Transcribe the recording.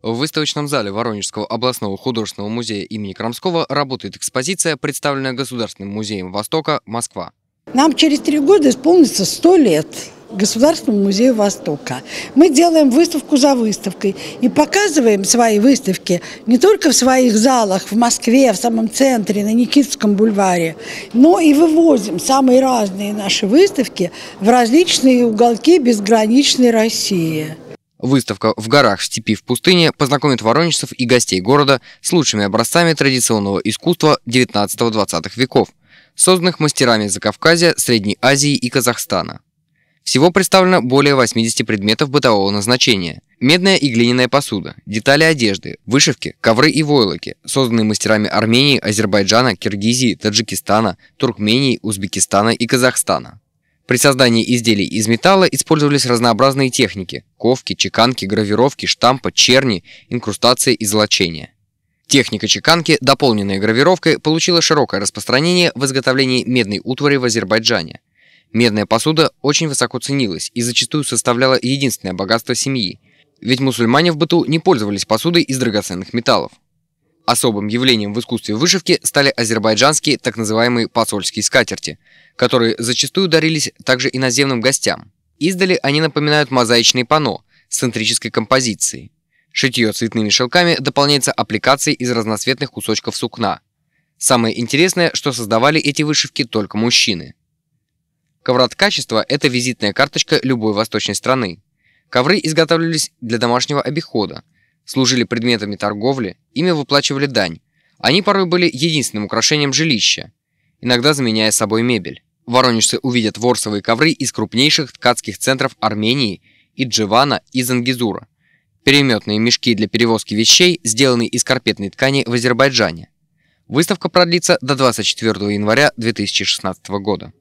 В выставочном зале Воронежского областного художественного музея имени Крамского работает экспозиция, представленная Государственным музеем Востока «Москва». Нам через три года исполнится сто лет. Государственному музею Востока. Мы делаем выставку за выставкой и показываем свои выставки не только в своих залах, в Москве, в самом центре, на Никитском бульваре, но и вывозим самые разные наши выставки в различные уголки безграничной России. Выставка «В горах, в степи, в пустыне» познакомит воронежцев и гостей города с лучшими образцами традиционного искусства 19-20 веков, созданных мастерами Закавказья, Средней Азии и Казахстана. Всего представлено более 80 предметов бытового назначения. Медная и глиняная посуда, детали одежды, вышивки, ковры и войлоки, созданные мастерами Армении, Азербайджана, Киргизии, Таджикистана, Туркмении, Узбекистана и Казахстана. При создании изделий из металла использовались разнообразные техники – ковки, чеканки, гравировки, штампа, черни, инкрустации и золочения. Техника чеканки, дополненная гравировкой, получила широкое распространение в изготовлении медной утвари в Азербайджане. Медная посуда очень высоко ценилась и зачастую составляла единственное богатство семьи, ведь мусульмане в быту не пользовались посудой из драгоценных металлов. Особым явлением в искусстве вышивки стали азербайджанские так называемые посольские скатерти, которые зачастую дарились также иноземным гостям. Издали они напоминают мозаичные панно с центрической композицией. Шитье цветными шелками дополняется аппликацией из разноцветных кусочков сукна. Самое интересное, что создавали эти вышивки только мужчины. Коврат качества – это визитная карточка любой восточной страны. Ковры изготавливались для домашнего обихода – служили предметами торговли, ими выплачивали дань. Они порой были единственным украшением жилища, иногда заменяя собой мебель. Воронежцы увидят ворсовые ковры из крупнейших ткацких центров Армении и Дживана из Ангизура, Переметные мешки для перевозки вещей, сделанные из карпетной ткани в Азербайджане. Выставка продлится до 24 января 2016 года.